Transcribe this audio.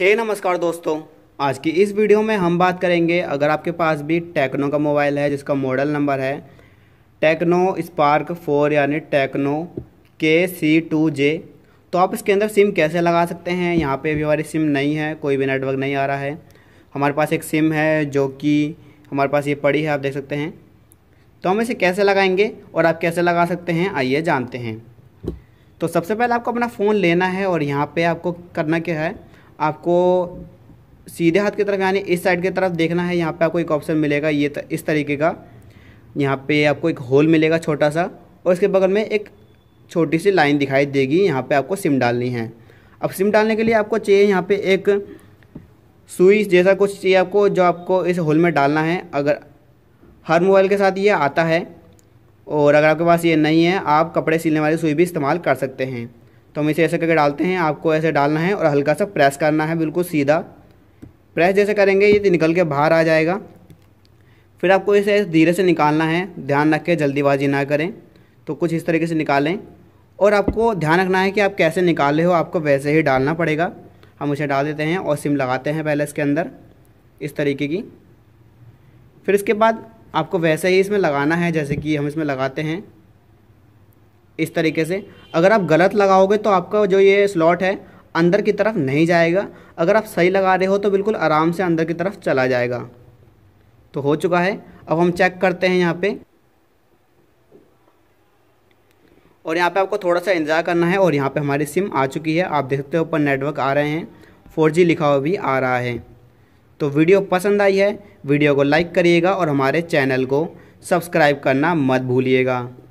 हे नमस्कार दोस्तों आज की इस वीडियो में हम बात करेंगे अगर आपके पास भी टेक्नो का मोबाइल है जिसका मॉडल नंबर है टेक्नो स्पार्क फोर यानी टेक्नो के सी टू जे तो आप इसके अंदर सिम कैसे लगा सकते हैं यहाँ पे भी हमारी सिम नहीं है कोई भी नेटवर्क नहीं आ रहा है हमारे पास एक सिम है जो कि हमारे पास ये पड़ी है आप देख सकते हैं तो हम इसे कैसे लगाएंगे और आप कैसे लगा सकते हैं आइए जानते हैं तो सबसे पहले आपको अपना फ़ोन लेना है और यहाँ पर आपको करना क्या है आपको सीधे हाथ की तरफ यानी इस साइड की तरफ देखना है यहाँ पे आपको एक ऑप्शन मिलेगा ये इस तरीके का यहाँ पे आपको एक होल मिलेगा छोटा सा और इसके बगल में एक छोटी सी लाइन दिखाई देगी यहाँ पे आपको सिम डालनी है अब सिम डालने के लिए आपको चाहिए यहाँ पे एक सुई जैसा कुछ चाहिए आपको जो आपको इस होल में डालना है अगर हर मोबाइल के साथ ये आता है और अगर आपके पास ये नहीं है आप कपड़े सिलने वाली सुई भी इस्तेमाल कर सकते हैं तो हम इसे ऐसे करके डालते हैं आपको ऐसे डालना है और हल्का सा प्रेस करना है बिल्कुल सीधा प्रेस जैसे करेंगे ये तो निकल के बाहर आ जाएगा फिर आपको इसे धीरे से निकालना है ध्यान रख के जल्दीबाजी ना करें तो कुछ इस तरीके से निकालें और आपको ध्यान रखना है कि आप कैसे निकाले हो आपको वैसे ही डालना पड़ेगा हम उसे डाल देते हैं और सिम लगाते हैं पहले इसके अंदर इस तरीके की फिर इसके बाद आपको वैसे ही इसमें लगाना है जैसे कि हम इसमें लगाते हैं इस तरीके से अगर आप गलत लगाओगे तो आपका जो ये स्लॉट है अंदर की तरफ नहीं जाएगा अगर आप सही लगा रहे हो तो बिल्कुल आराम से अंदर की तरफ चला जाएगा तो हो चुका है अब हम चेक करते हैं यहाँ पे और यहाँ पे आपको थोड़ा सा इंतज़ार करना है और यहाँ पे हमारी सिम आ चुकी है आप देख सकते हो ऊपर नेटवर्क आ रहे हैं फोर लिखा हुआ भी आ रहा है तो वीडियो पसंद आई है वीडियो को लाइक करिएगा और हमारे चैनल को सब्सक्राइब करना मत भूलिएगा